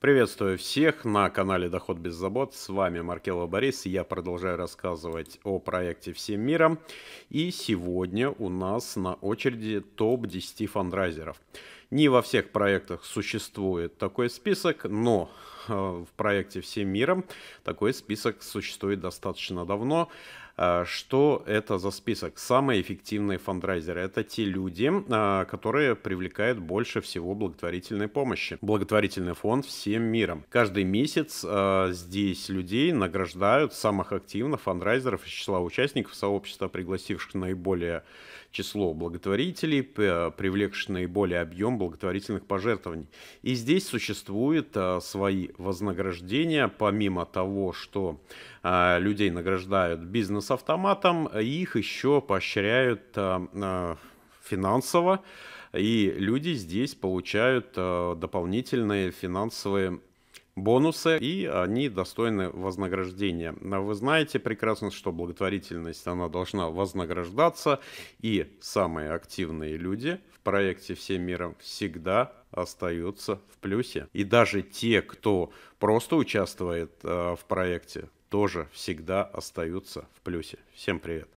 Приветствую всех на канале Доход без забот. С вами Маркелова Борис. Я продолжаю рассказывать о проекте всем миром. И сегодня у нас на очереди топ 10 фандрайзеров. Не во всех проектах существует такой список, но э, в проекте всем миром такой список существует достаточно давно. А, что это за список? Самые эффективные фандрайзеры – это те люди, а, которые привлекают больше всего благотворительной помощи. Благотворительный фонд всем миром. Каждый месяц а, здесь людей награждают самых активных фандрайзеров из числа участников сообщества, пригласивших наиболее число благотворителей, привлекших наиболее объем благотворительных пожертвований. И здесь существуют свои вознаграждения, помимо того, что людей награждают бизнес автоматом, их еще поощряют э, э, финансово, и люди здесь получают э, дополнительные финансовые бонусы, и они достойны вознаграждения. Но Вы знаете прекрасно, что благотворительность, она должна вознаграждаться, и самые активные люди в проекте «Всем миром» всегда остаются в плюсе. И даже те, кто просто участвует э, в проекте, тоже всегда остаются в плюсе. Всем привет!